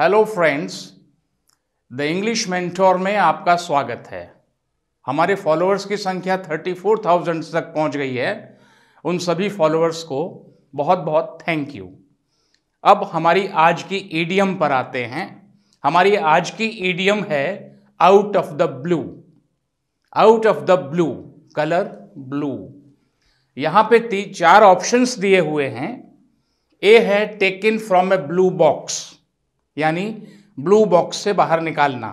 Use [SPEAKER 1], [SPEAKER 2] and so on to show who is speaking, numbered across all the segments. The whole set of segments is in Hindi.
[SPEAKER 1] hello friends the English mentor में आपका स्वागत है हमारे फॉलोअर्स की संख्या 34,000 तक पहुंच गई है उन सभी फॉलोअर्स को बहुत बहुत थैंक यू अब हमारी आज की ईडीएम पर आते हैं हमारी आज की ईडीएम है out of the blue out of the blue colour blue यहाँ पे तीन चार ऑप्शंस दिए हुए हैं ए है taken from a blue box यानी ब्लू बॉक्स से बाहर निकालना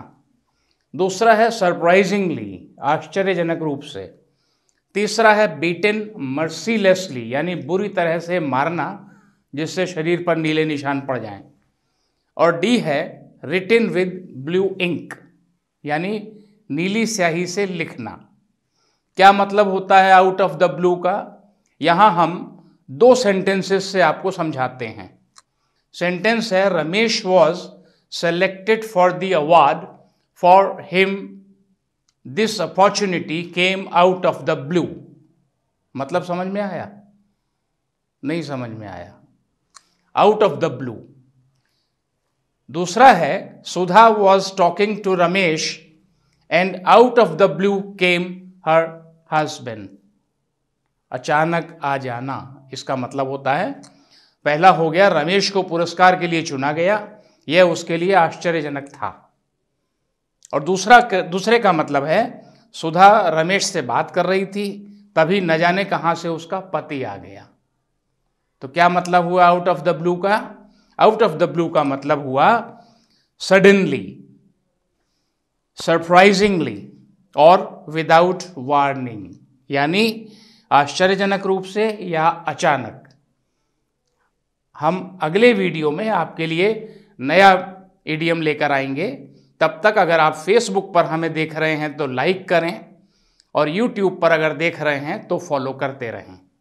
[SPEAKER 1] दूसरा है सरप्राइजिंगली आश्चर्यजनक रूप से तीसरा है बीटेन मर्सीलेसली यानी बुरी तरह से मारना जिससे शरीर पर नीले निशान पड़ जाएं और डी है रिटिन विद ब्लू इंक यानी नीली स्याही से लिखना क्या मतलब होता है आउट ऑफ द ब्लू का यहाँ हम दो सेंटेंसेस से आपको समझाते हैं सेंटेंस है Ramesh was selected for the award for him this opportunity came out of the blue मतलब समझ में आया नहीं समझ में आया आउट ऑफ द ब्लू दूसरा है Sudha was talking to Ramesh and out of the blue came her husband अचानक आ जाना इसका मतलब होता है पहला हो गया रमेश को पुरस्कार के लिए चुना गया यह उसके लिए आश्चर्यजनक था और दूसरा दूसरे का मतलब है सुधा रमेश से बात कर रही थी तभी न जाने कहां से उसका पति आ गया तो क्या मतलब हुआ आउट ऑफ द ब्लू का आउट ऑफ द ब्लू का मतलब हुआ सडनली सरप्राइजिंगली और विदाउट वार्निंग यानी आश्चर्यजनक रूप से या अचानक हम अगले वीडियो में आपके लिए नया ईडीएम लेकर आएंगे तब तक अगर आप फेसबुक पर हमें देख रहे हैं तो लाइक करें और यूट्यूब पर अगर देख रहे हैं तो फॉलो करते रहें